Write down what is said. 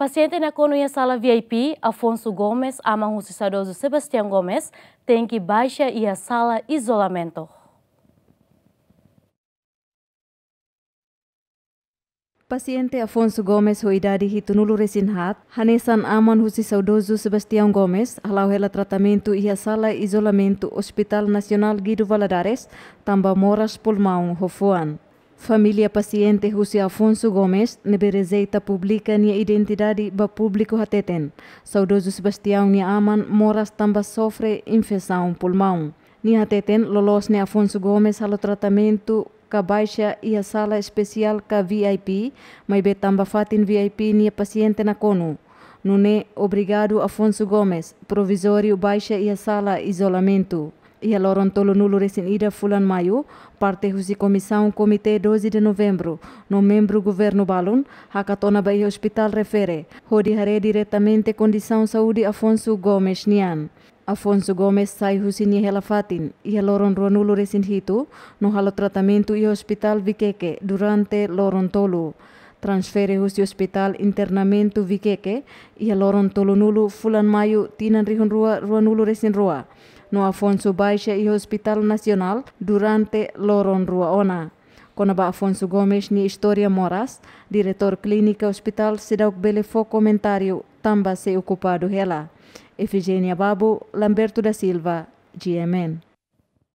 Paciente na conuia sala VIP, Afonso Gomes, amarrou-se saudoso Sebastião Gomes, tem que baixa e sala isolamento. Paciente Afonso Gomes ho idade hitunulu e resinhat, hanesan aman husi saudoso Sebastião Gomes, halau hela tratamento e sala isolamento Hospital Nacional Guido Valadares, tamba moras pulmão hofuan. Família paciente José Afonso Gomes neberezeita publica nia identidade ba público hateten. Saudoso Sebastião nia aman moras tamba sofre infecção pulmão. Nia hateten lolos ne Afonso Gomes halo tratamento ka baixa e a sala especial ka VIP, mas be tamba fatin VIP nia paciente na conu. Nune, obrigado Afonso Gomes, provisório baixa e a sala isolamento e aloron tolo nulo recém ida fulan maio, parte husi comissão comitê 12 de novembro, no membro governo balun, hakatona bai hospital refere, hodi hare diretamente condição saúde Afonso Gomes Nian. Afonso Gomes sai husini helafatin e aloron ruanulo recém hito, no halo tratamento e hospital Viqueque durante loron tolo transfere husi hospital internamento Viqueque e aloron tolo nulo fulan maio tinan rihon rua ruanulo recém rua no Afonso Baixa e Hospital Nacional durante Loron Ruaona. Conaba Afonso Gomes ni História Moras, diretor clínica Hospital Sidauk Belefo comentário tamba se ocupado ela. Efigênia Babo, Lamberto da Silva, GMN.